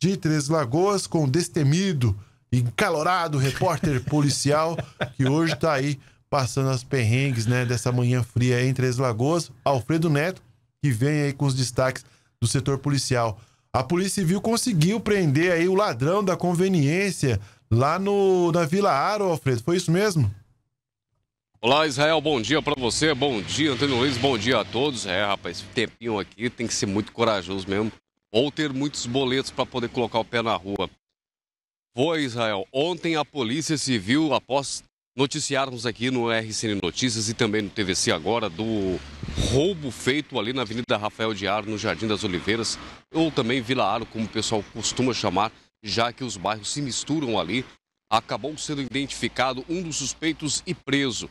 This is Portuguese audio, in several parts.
de Três Lagoas com o destemido, encalorado repórter policial que hoje está aí passando as perrengues né, dessa manhã fria em Três Lagoas, Alfredo Neto, que vem aí com os destaques do setor policial. A Polícia Civil conseguiu prender aí o ladrão da conveniência lá no, na Vila Aro, Alfredo, foi isso mesmo? Olá, Israel, bom dia para você, bom dia, Antônio Luiz, bom dia a todos. É, rapaz, tempinho aqui tem que ser muito corajoso mesmo ou ter muitos boletos para poder colocar o pé na rua. Foi, Israel. Ontem a Polícia Civil, após noticiarmos aqui no RCN Notícias e também no TVC agora do roubo feito ali na Avenida Rafael de Aro, no Jardim das Oliveiras, ou também Vila Aro, como o pessoal costuma chamar, já que os bairros se misturam ali, acabou sendo identificado um dos suspeitos e preso.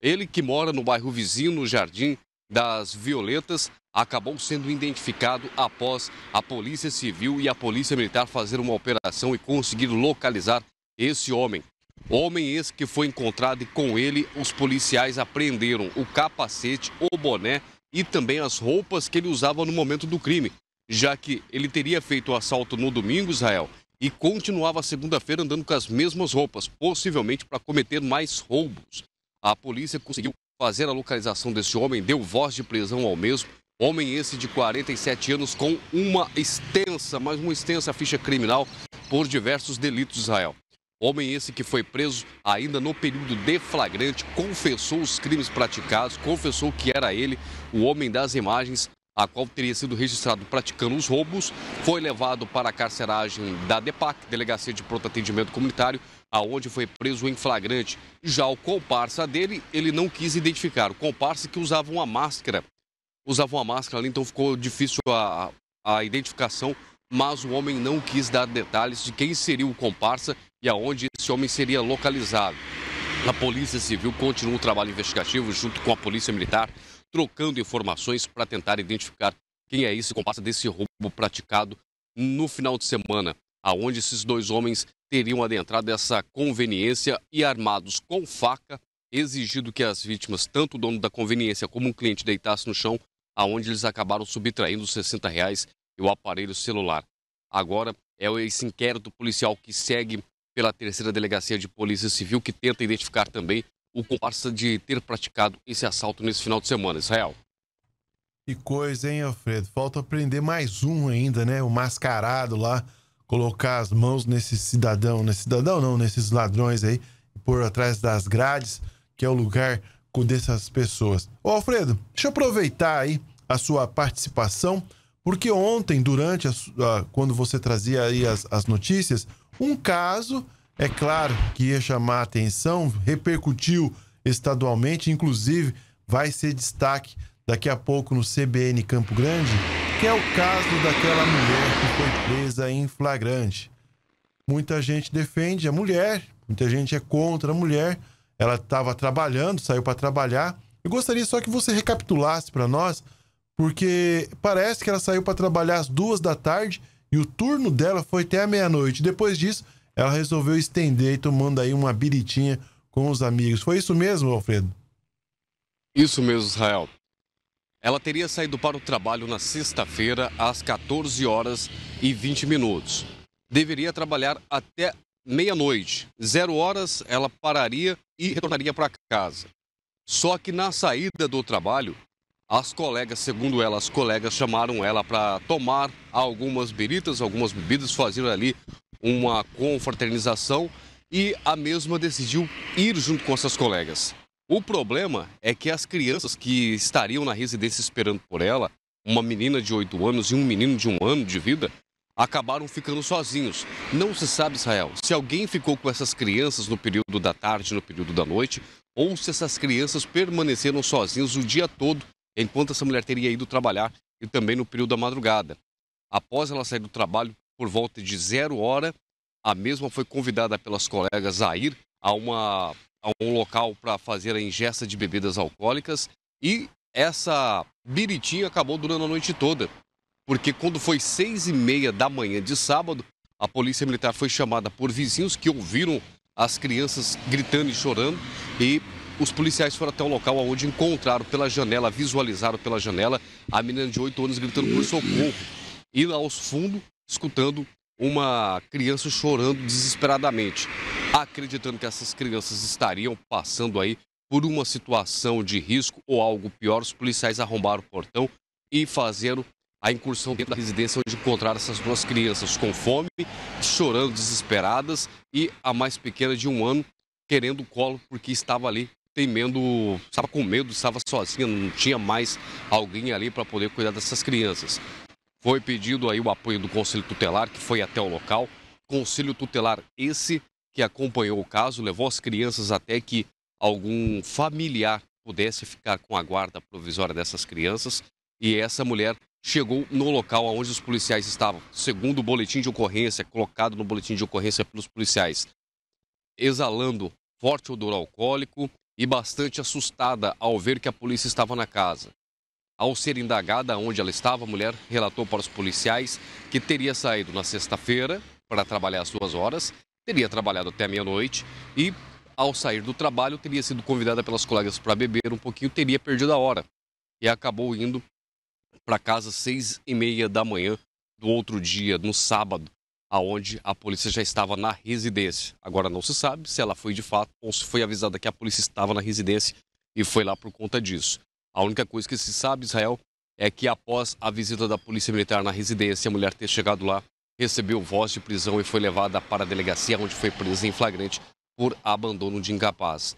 Ele que mora no bairro vizinho, no Jardim das violetas acabou sendo identificado após a Polícia Civil e a Polícia Militar fazer uma operação e conseguir localizar esse homem. Homem esse que foi encontrado e com ele os policiais apreenderam o capacete, o boné e também as roupas que ele usava no momento do crime, já que ele teria feito o assalto no domingo, Israel, e continuava segunda-feira andando com as mesmas roupas, possivelmente para cometer mais roubos. A polícia conseguiu fazer a localização desse homem deu voz de prisão ao mesmo. Homem esse de 47 anos com uma extensa, mas uma extensa ficha criminal por diversos delitos de Israel. Homem esse que foi preso ainda no período de flagrante, confessou os crimes praticados, confessou que era ele, o homem das imagens, a qual teria sido registrado praticando os roubos, foi levado para a carceragem da DEPAC, Delegacia de Pronto Atendimento Comunitário, aonde foi preso em flagrante. Já o comparsa dele, ele não quis identificar. O comparsa que usava uma máscara. Usava uma máscara ali, então ficou difícil a, a identificação, mas o homem não quis dar detalhes de quem seria o comparsa e aonde esse homem seria localizado. A Polícia Civil continua o trabalho investigativo junto com a Polícia Militar, trocando informações para tentar identificar quem é esse comparsa desse roubo praticado no final de semana, aonde esses dois homens teriam adentrado essa conveniência e armados com faca, exigido que as vítimas, tanto o dono da conveniência como o cliente, deitassem no chão, aonde eles acabaram subtraindo os 60 reais e o aparelho celular. Agora é esse inquérito policial que segue pela terceira delegacia de polícia civil que tenta identificar também o comparsa de ter praticado esse assalto nesse final de semana, Israel. Que coisa, hein, Alfredo? Falta aprender mais um ainda, né? O mascarado lá colocar as mãos nesse cidadão, nesse cidadão não, nesses ladrões aí, por atrás das grades, que é o lugar dessas pessoas. Ô Alfredo, deixa eu aproveitar aí a sua participação, porque ontem, durante a, a, quando você trazia aí as, as notícias, um caso, é claro, que ia chamar a atenção, repercutiu estadualmente, inclusive vai ser destaque daqui a pouco no CBN Campo Grande que é o caso daquela mulher que foi presa em flagrante. Muita gente defende a mulher, muita gente é contra a mulher. Ela estava trabalhando, saiu para trabalhar. Eu gostaria só que você recapitulasse para nós, porque parece que ela saiu para trabalhar às duas da tarde e o turno dela foi até a meia-noite. Depois disso, ela resolveu estender e tomando aí uma biritinha com os amigos. Foi isso mesmo, Alfredo? Isso mesmo, Israel. Ela teria saído para o trabalho na sexta-feira às 14 horas e 20 minutos. Deveria trabalhar até meia-noite. Zero horas ela pararia e retornaria para casa. Só que na saída do trabalho, as colegas, segundo ela, as colegas chamaram ela para tomar algumas beritas, algumas bebidas, fazer ali uma confraternização e a mesma decidiu ir junto com essas colegas. O problema é que as crianças que estariam na residência esperando por ela, uma menina de 8 anos e um menino de um ano de vida, acabaram ficando sozinhos. Não se sabe, Israel, se alguém ficou com essas crianças no período da tarde, no período da noite, ou se essas crianças permaneceram sozinhos o dia todo, enquanto essa mulher teria ido trabalhar e também no período da madrugada. Após ela sair do trabalho por volta de zero hora, a mesma foi convidada pelas colegas a ir a uma a um local para fazer a ingesta de bebidas alcoólicas e essa biritinha acabou durando a noite toda, porque quando foi seis e meia da manhã de sábado, a polícia militar foi chamada por vizinhos que ouviram as crianças gritando e chorando e os policiais foram até o local onde encontraram pela janela, visualizaram pela janela a menina de oito anos gritando por socorro. E lá aos fundos, escutando uma criança chorando desesperadamente acreditando que essas crianças estariam passando aí por uma situação de risco ou algo pior, os policiais arrombaram o portão e fizeram a incursão dentro da residência onde encontraram essas duas crianças com fome, chorando desesperadas e a mais pequena de um ano querendo o colo porque estava ali temendo, estava com medo, estava sozinha, não tinha mais alguém ali para poder cuidar dessas crianças. Foi pedido aí o apoio do Conselho Tutelar, que foi até o local. Conselho Tutelar esse que acompanhou o caso levou as crianças até que algum familiar pudesse ficar com a guarda provisória dessas crianças. E essa mulher chegou no local onde os policiais estavam, segundo o boletim de ocorrência, colocado no boletim de ocorrência pelos policiais, exalando forte odor alcoólico e bastante assustada ao ver que a polícia estava na casa. Ao ser indagada onde ela estava, a mulher relatou para os policiais que teria saído na sexta-feira para trabalhar às suas horas teria trabalhado até meia-noite e, ao sair do trabalho, teria sido convidada pelas colegas para beber um pouquinho, teria perdido a hora e acabou indo para casa às seis e meia da manhã do outro dia, no sábado, aonde a polícia já estava na residência. Agora não se sabe se ela foi de fato ou se foi avisada que a polícia estava na residência e foi lá por conta disso. A única coisa que se sabe, Israel, é que após a visita da polícia militar na residência, a mulher ter chegado lá recebeu voz de prisão e foi levada para a delegacia, onde foi presa em flagrante por abandono de incapaz.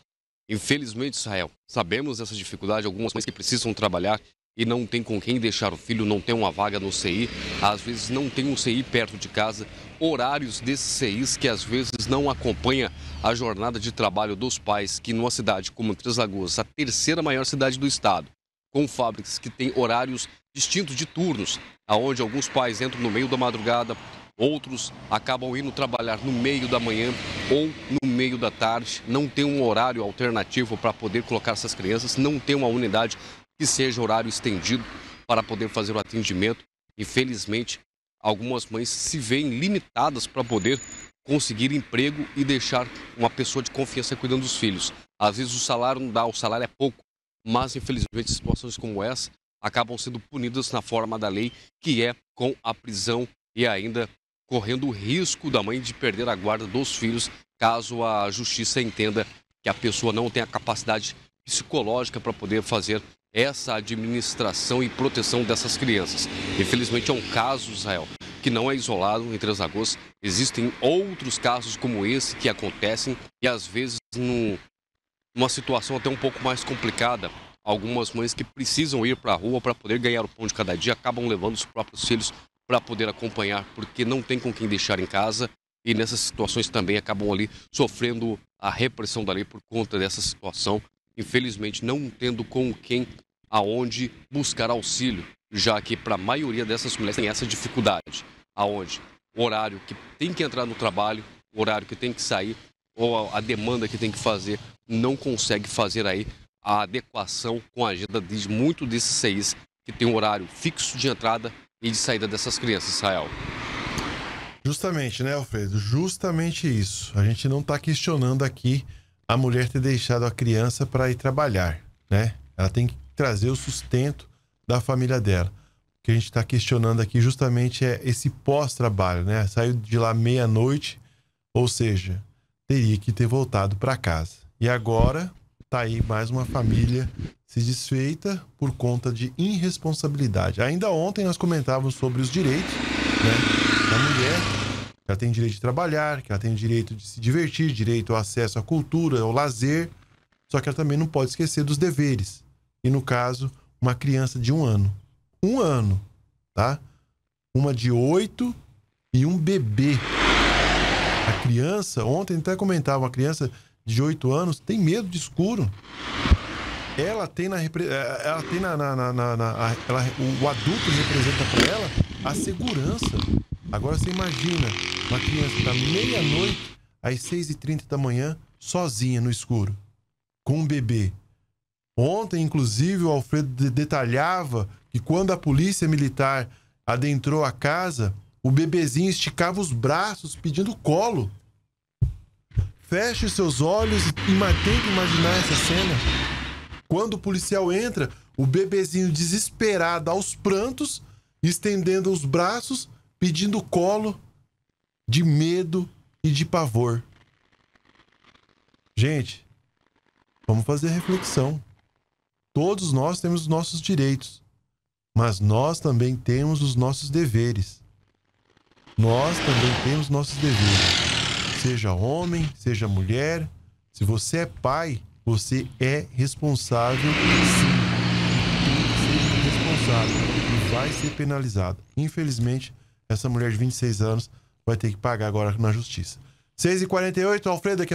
Infelizmente, Israel, sabemos dessa dificuldade, algumas mães que precisam trabalhar e não tem com quem deixar o filho, não tem uma vaga no CI, às vezes não tem um CI perto de casa, horários desses CIs que às vezes não acompanha a jornada de trabalho dos pais, que numa cidade como Três Lagoas, a terceira maior cidade do estado, com fábricas que têm horários distintos de turnos, aonde alguns pais entram no meio da madrugada, outros acabam indo trabalhar no meio da manhã ou no meio da tarde, não tem um horário alternativo para poder colocar essas crianças, não tem uma unidade que seja horário estendido para poder fazer o atendimento. Infelizmente, algumas mães se veem limitadas para poder conseguir emprego e deixar uma pessoa de confiança cuidando dos filhos. Às vezes o salário não dá, o salário é pouco, mas infelizmente situações como essa acabam sendo punidas na forma da lei, que é com a prisão e ainda correndo o risco da mãe de perder a guarda dos filhos, caso a justiça entenda que a pessoa não tem a capacidade psicológica para poder fazer essa administração e proteção dessas crianças. Infelizmente é um caso, Israel, que não é isolado em Três Lagoas. Existem outros casos como esse que acontecem e às vezes no, uma situação até um pouco mais complicada. Algumas mães que precisam ir para a rua para poder ganhar o pão de cada dia acabam levando os próprios filhos para poder acompanhar, porque não tem com quem deixar em casa e nessas situações também acabam ali sofrendo a repressão da lei por conta dessa situação, infelizmente não tendo com quem aonde buscar auxílio, já que para a maioria dessas mulheres tem essa dificuldade, aonde o horário que tem que entrar no trabalho, o horário que tem que sair ou a demanda que tem que fazer, não consegue fazer aí a adequação com a agenda de muito desses CIs que tem um horário fixo de entrada e de saída dessas crianças, Israel. Justamente, né, Alfredo? Justamente isso. A gente não está questionando aqui a mulher ter deixado a criança para ir trabalhar, né? Ela tem que trazer o sustento da família dela. O que a gente está questionando aqui justamente é esse pós-trabalho, né? Saiu de lá meia-noite, ou seja, teria que ter voltado para casa. E agora tá aí mais uma família se desfeita por conta de irresponsabilidade. Ainda ontem nós comentávamos sobre os direitos né, da mulher, que ela tem direito de trabalhar, que ela tem direito de se divertir, direito ao acesso à cultura, ao lazer, só que ela também não pode esquecer dos deveres. E no caso, uma criança de um ano. Um ano, tá? Uma de oito e um bebê criança, ontem até comentava, uma criança de 8 anos tem medo de escuro. Ela tem na eh, ela tem na, na, na, na, na ela, o adulto representa para ela a segurança. Agora você imagina uma criança da tá meia-noite às 6h30 da manhã, sozinha no escuro, com um bebê. Ontem, inclusive, o Alfredo detalhava que quando a polícia militar adentrou a casa, o bebezinho esticava os braços pedindo colo. Feche seus olhos e tente imaginar essa cena. Quando o policial entra, o bebezinho desesperado aos prantos, estendendo os braços, pedindo colo, de medo e de pavor. Gente, vamos fazer reflexão. Todos nós temos os nossos direitos, mas nós também temos os nossos deveres. Nós também temos nossos deveres seja homem, seja mulher, se você é pai, você é responsável e vai ser penalizado. Infelizmente, essa mulher de 26 anos vai ter que pagar agora na justiça. 6h48, Alfredo, aqui